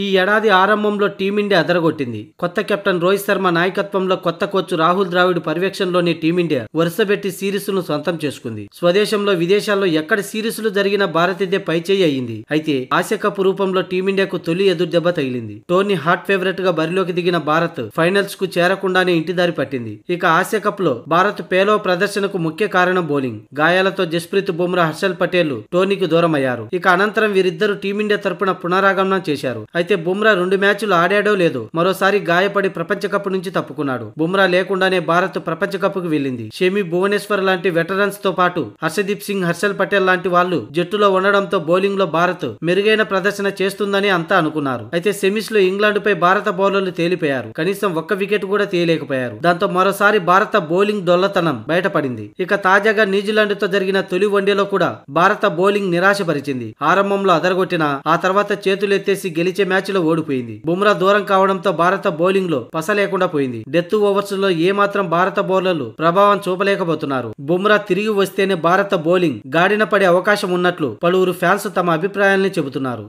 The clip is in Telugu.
ఈ ఏడాది ఆరంభంలో టీమిండియా అదరగొట్టింది కొత్త కెప్టెన్ రోహిత్ శర్మ నాయకత్వంలో కొత్త కోచ్ రాహుల్ ద్రావిడ్ పర్యవేక్షణలోని టీమిండియా వరుసబెట్టి సిరీసులను సొంతం చేసుకుంది స్వదేశంలో విదేశాల్లో ఎక్కడ సిరీసులు జరిగిన భారతీయ పైచేయి అయింది అయితే ఆసియా కప్ రూపంలో టీమిండియాకు తొలి ఎదురుదెబ్బ తగిలింది టోర్నీ హాట్ ఫేవరెట్ గా బరిలోకి దిగిన భారత్ ఫైనల్స్ కు చేరకుండానే ఇంటిదారి పట్టింది ఇక ఆసియా కప్ లో భారత్ పేలో ప్రదర్శనకు ముఖ్య కారణం బౌలింగ్ గాయాలతో జస్ప్రీత్ బుమ్రా హర్షల్ పటేల్ దూరం దూరమయ్యారు ఇక అనంతరం వీరిద్దరు టీమిండియా తరపున పునరాగమనం చేశారు అయితే బుమ్రా రెండు మ్యాచ్లు ఆడాడో లేదు మరోసారి గాయపడి ప్రపంచ కప్ నుంచి తప్పుకున్నాడు బుమ్రా లేకుండానే భారత్ ప్రపంచ కప్ కు వెళ్ళింది షమి భువనేశ్వర్ లాంటి వెటరన్స్ తో పాటు హర్షదీప్ సింగ్ హర్షల్ పటేల్ లాంటి వాళ్ళు జట్టులో ఉండడంతో బౌలింగ్ లో భారత్ మెరుగైన ప్రదర్శన చేస్తుందని అంతా అనుకున్నారు అయితే సెమీస్ లో ఇంగ్లాండ్ పై భారత బౌలర్లు తేలిపోయారు కనీసం ఒక్క వికెట్ కూడా తేలేకపోయారు దాంతో మరోసారి భారత బౌలింగ్ దొల్లతనం బయటపడింది ఇక తాజాగా న్యూజిలాండ్ తో జరిగిన తొలి వన్డేలో కూడా భారత బౌలింగ్ నిరాశపరిచింది ఆరంభంలో అదరగొట్టినా ఆ తర్వాత చేతులెత్తేసి గెలిచే మ్యాచ్లో ఓడిపోయింది బుమ్రా దూరం కావడంతో భారత బౌలింగ్ లో పస లేకుండా పోయింది డెత్ ఓవర్స్ లో ఏమాత్రం భారత బౌలర్లు ప్రభావం చూపలేకపోతున్నారు బుమ్రా తిరిగి వస్తేనే భారత బౌలింగ్ గాడిన పడే అవకాశం ఉన్నట్లు పలువురు ఫ్యాన్స్ తమ అభిప్రాయాల్ని చెబుతున్నారు